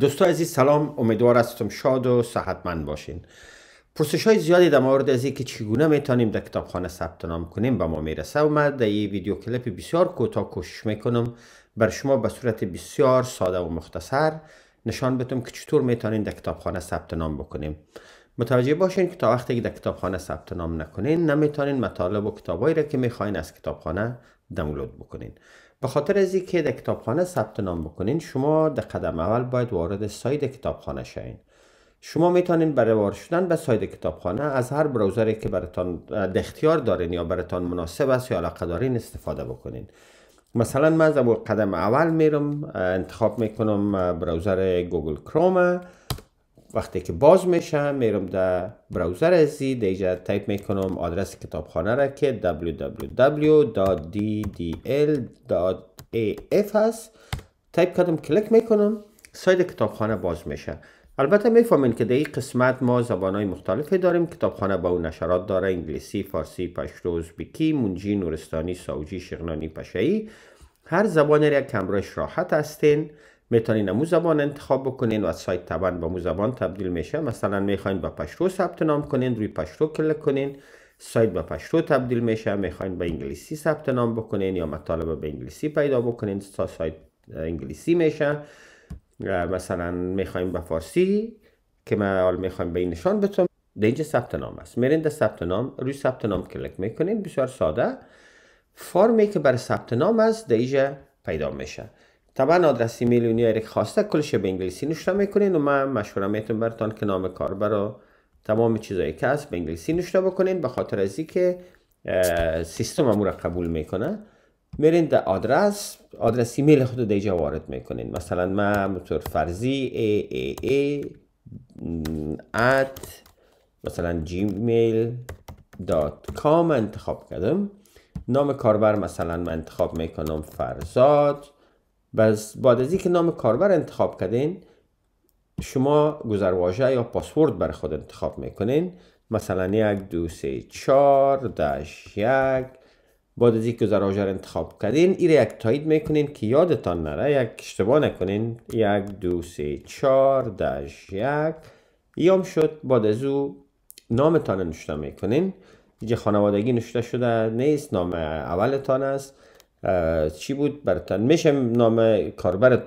دوستان عزیز سلام امیدوار هستم شاد و صحتمند باشین پرسش های زیادی در مورد از که چگونه میتونیم در کتابخانه ثبت نام کنیم به ما میرسه و من در این ویدیو کلیپ بسیار کوتاه کوشش میکنم بر شما به صورت بسیار ساده و مختصر نشان بدم که چطور میتونیم در کتابخانه ثبت نام بکنیم متوجه باشین که تا وقتی که در کتابخانه ثبت نام نکنین نمیتونین مطالب و کتابایی را که میخواین از کتابخانه دانلود بکنین به خاطر از اینکه در کتابخانه ثبت نام بکنین شما در قدم اول باید وارد سایت کتابخانه شین شما میتونین برای وارد شدن به سایت کتابخانه از هر براوزری که براتان اختیار دارین یا براتون مناسب است یا علاقه دارین استفاده بکنین مثلا من از قدم اول میرم انتخاب میکنم براوزر گوگل کروم وقتی که باز میشم میرم در براوزر ازی دیجا تایپ میکنم آدرس کتابخانه را که www.ddl.af هست تایپ کردم کلیک میکنم سایت کتابخانه باز میشه البته میفهمین که در این قسمت ما زبان های مختلفی داریم کتابخانه با اون نشرات داره انگلیسی، فارسی، پشتو، بیکی، منجی، نورستانی، ساوجی، شغنانی، پشایی هر زبانی را کمرش راحت هستین میتونین مو زبان انتخاب بکنین و از سایت طبعا به مو زبان تبدیل میشه مثلا میخواین به پشتو ثبت نام کنین روی پشتو کلک کنین سایت به پشتو تبدیل میشه میخواین به انگلیسی ثبت نام بکنین یا مطالب به انگلیسی پیدا بکنین تا سایت انگلیسی میشه مثلا میخواین به فارسی که ما حال میخوایم به این نشان بتون در ثبت نام است میرین در ثبت نام روی ثبت نام کلک میکنین بسیار ساده فرمی که بر ثبت نام است در پیدا میشه طبعا آدرس ایمیل اونی که خواسته کلش به انگلیسی نشته میکنین و من مشوره میتونم برتان که نام کاربر رو تمام چیزایی که هست به انگلیسی نوشته بکنین به خاطر ازی که سیستم امور قبول میکنه میرین در آدرس آدرس ایمیل خود در اینجا وارد میکنین مثلا من مطور فرضی ای ای ای ات مثلا جیمیل دات کام انتخاب کردم نام کاربر مثلا من انتخاب میکنم فرزاد بس بعد از اینکه نام کاربر انتخاب کردین شما گذرواژه یا پاسورد بر خود انتخاب میکنین مثلا یک دو سه چار داش یک بعد از اینکه گذرواژه را انتخاب کردین این یک تایید میکنین که یادتان نره یک اشتباه نکنین یک دو سه چار داش یک یام شد بعد از او نامتان نشته میکنین اینجا خانوادگی نشته شده نیست نام اولتان است چی بود برتن میشه نام کاربر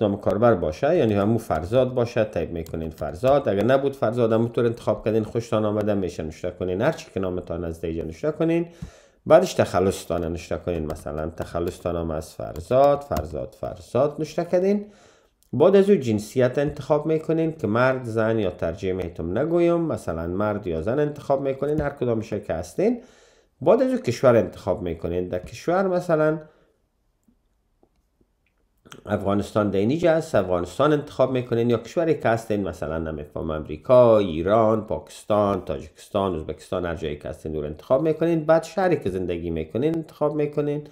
نام کاربر باشه یعنی همون فرزاد باشه تایپ میکنین فرزاد اگر نبود فرزاد طور انتخاب کردین خوشتان آمده میشه نشته کنین هر چی که نامتان از دیجا نشته کنین بعدش تخلصتان نشته کنین مثلا تخلص نام از فرزاد فرزاد فرزاد نشته کنین بعد از او جنسیت انتخاب میکنین که مرد زن یا ترجیح میتون نگویم مثلا مرد یا زن انتخاب میکنین هر کدام که هستین باید از کشور انتخاب میکنین در کشور مثلا افغانستان در است افغانستان انتخاب میکنین یا کشوری که هستین مثلا نمیفهم امریکا ایران پاکستان تاجیکستان ازبکستان هر جایی که هستین انتخاب میکنین بعد شهری که زندگی میکنین انتخاب میکنین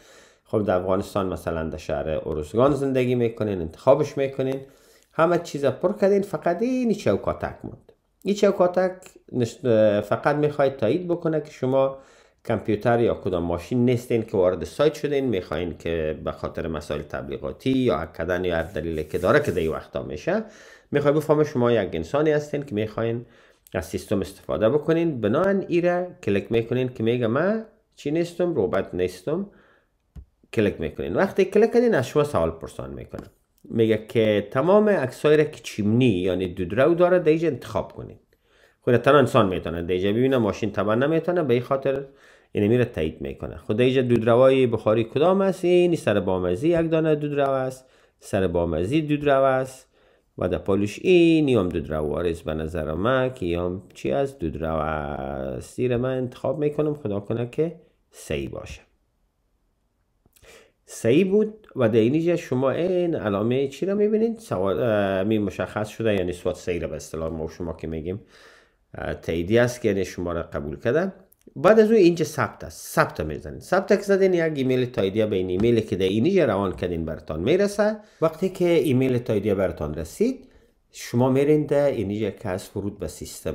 خب در افغانستان مثلا در شهر اروزگان زندگی میکنین انتخابش میکنین همه چیز پر کردین فقط این چوکاتک موند این چوکاتک فقط میخواید تایید بکنه که شما کامپیوتر یا کدام ماشین نیستین که وارد سایت شدین میخواین که به خاطر مسائل تبلیغاتی یا اکدن یا هر دلیلی که داره که دی وقتا میشه میخواین بفهم شما یک انسانی هستین که میخواین از سیستم استفاده بکنین بناهن ایره کلک میکنین که میگه من چی نیستم ربات نیستم کلک میکنین وقتی کلک کردین از سوال پرسان میکنه میگه که تمام عکسایی که چیمنی یعنی دودرو داره دیگه انتخاب کنین خود تن انسان میتونه دیجا ببینه ماشین تبع نمیتونه به این خاطر این میره تایید میکنه خود خب دیجا دودروای بخاری کدام است این سر بامزی یک دانه دودرو است سر بامزی دودرو است و در پالوش این یام دودرو وارز به نظر ما که یام چی از دودرو است سیر من انتخاب میکنم خدا کنه که سی باشه سی بود و در اینجا شما این علامه چی را میبینید؟ سوال می مشخص شده یعنی سواد سی را به اصطلاح ما شما که میگیم تاییدی است که یعنی شما را قبول کردن بعد از او اینجا ثبت است ثبت میزنید ثبت که زدین یک ایمیل تاییدیه به این ایمیل که در اینجا روان کردین براتون میرسه وقتی که ایمیل تاییدیه برتان رسید شما میرین در اینجا که از ورود به سیستم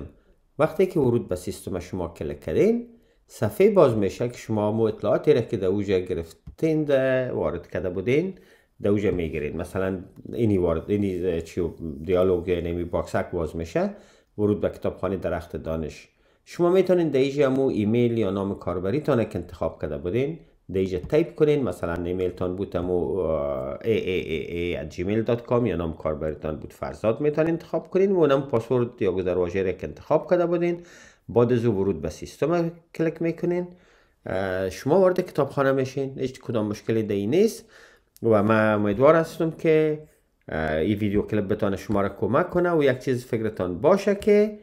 وقتی که ورود به سیستم شما کلک کردین صفحه باز میشه که شما مو اطلاعاتی را که در اوجه گرفتین در وارد کرده بودین در اوجا میگیرین مثلا اینی وارد اینی چیو دیالوگ نمی یعنی باکسک باز میشه ورود به کتابخانه درخت دانش شما میتونید دیج مو ایمیل یا نام تانه که انتخاب کرده بودین دیج تایپ کنین مثلا تان بود امو ای ای ای ای دات کام یا نام کاربریتان بود فرزاد میتونین انتخاب کنین و نام پاسورد یا گذرواجه را که انتخاب کرده بودین بعد از ورود به سیستم کلک میکنین شما وارد کتابخانه میشین هیچ کدام مشکلی دی نیست و من امیدوار هستم که این ویدیو بتان شما را کمک کنه و یک چیز فکرتان باشه که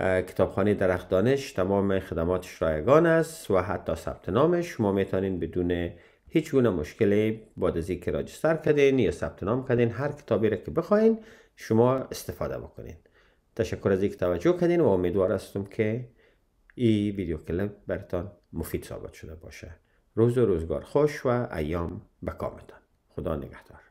کتابخانه درخت دانش تمام خدماتش رایگان است و حتی ثبت نامش شما میتونین بدون هیچ گونه مشکلی بعد از اینکه راجستر کردین یا ثبت نام کردین هر کتابی را که بخواین شما استفاده بکنین تشکر از اینکه توجه کردین و امیدوار هستم که این ویدیو کلپ برتان مفید ثابت شده باشه روز و روزگار خوش و ایام به کامتان خدا نگهدار